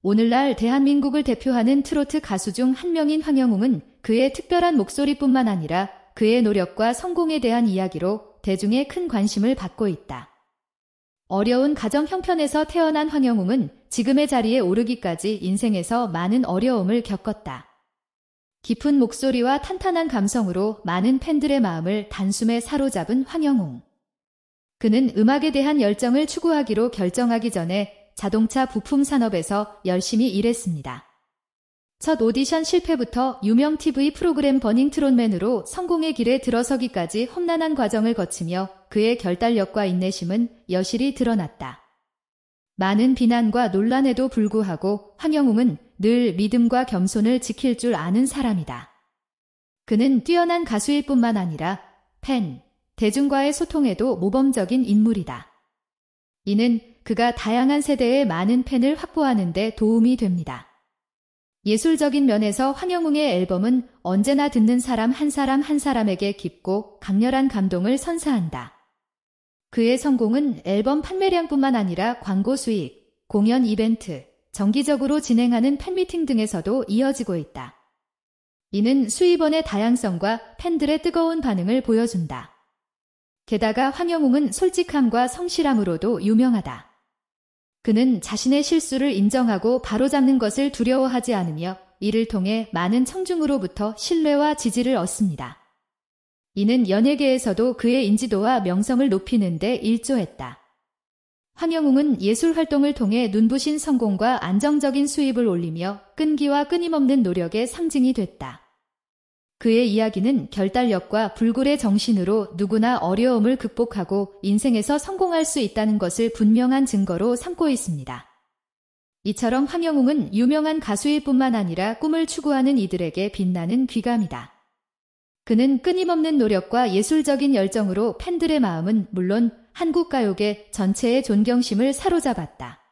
오늘날 대한민국을 대표하는 트로트 가수 중 한 명인 황영웅은 그의 특별한 목소리뿐만 아니라 그의 노력과 성공에 대한 이야기로 대중의 큰 관심을 받고 있다. 어려운 가정 형편에서 태어난 황영웅은 지금의 자리에 오르기까지 인생에서 많은 어려움을 겪었다. 깊은 목소리와 탄탄한 감성으로 많은 팬들의 마음을 단숨에 사로잡은 황영웅. 그는 음악에 대한 열정을 추구하기로 결정하기 전에 자동차 부품 산업에서 열심히 일했습니다. 첫 오디션 실패부터 유명 TV 프로그램 버닝 트롯맨으로 성공의 길에 들어서기까지 험난한 과정을 거치며 그의 결단력과 인내심은 여실히 드러났다. 많은 비난과 논란에도 불구하고 황영웅은 늘 믿음과 겸손을 지킬 줄 아는 사람이다. 그는 뛰어난 가수일 뿐만 아니라 팬, 대중과의 소통에도 모범적인 인물이다. 이는 그가 다양한 세대의 많은 팬을 확보하는 데 도움이 됩니다. 예술적인 면에서 황영웅의 앨범은 언제나 듣는 사람 한 사람 한 사람에게 깊고 강렬한 감동을 선사한다. 그의 성공은 앨범 판매량뿐만 아니라 광고 수익, 공연 이벤트, 정기적으로 진행하는 팬미팅 등에서도 이어지고 있다. 이는 수입원의 다양성과 팬들의 뜨거운 반응을 보여준다. 게다가 황영웅은 솔직함과 성실함으로도 유명하다. 그는 자신의 실수를 인정하고 바로잡는 것을 두려워하지 않으며 이를 통해 많은 청중으로부터 신뢰와 지지를 얻습니다. 이는 연예계에서도 그의 인지도와 명성을 높이는 데 일조했다. 황영웅은 예술 활동을 통해 눈부신 성공과 안정적인 수입을 올리며 끈기와 끊임없는 노력의 상징이 됐다. 그의 이야기는 결단력과 불굴의 정신으로 누구나 어려움을 극복하고 인생에서 성공할 수 있다는 것을 분명한 증거로 삼고 있습니다. 이처럼 황영웅은 유명한 가수일 뿐만 아니라 꿈을 추구하는 이들에게 빛나는 귀감이다. 그는 끊임없는 노력과 예술적인 열정으로 팬들의 마음은 물론 한국 가요계 전체의 존경심을 사로잡았다.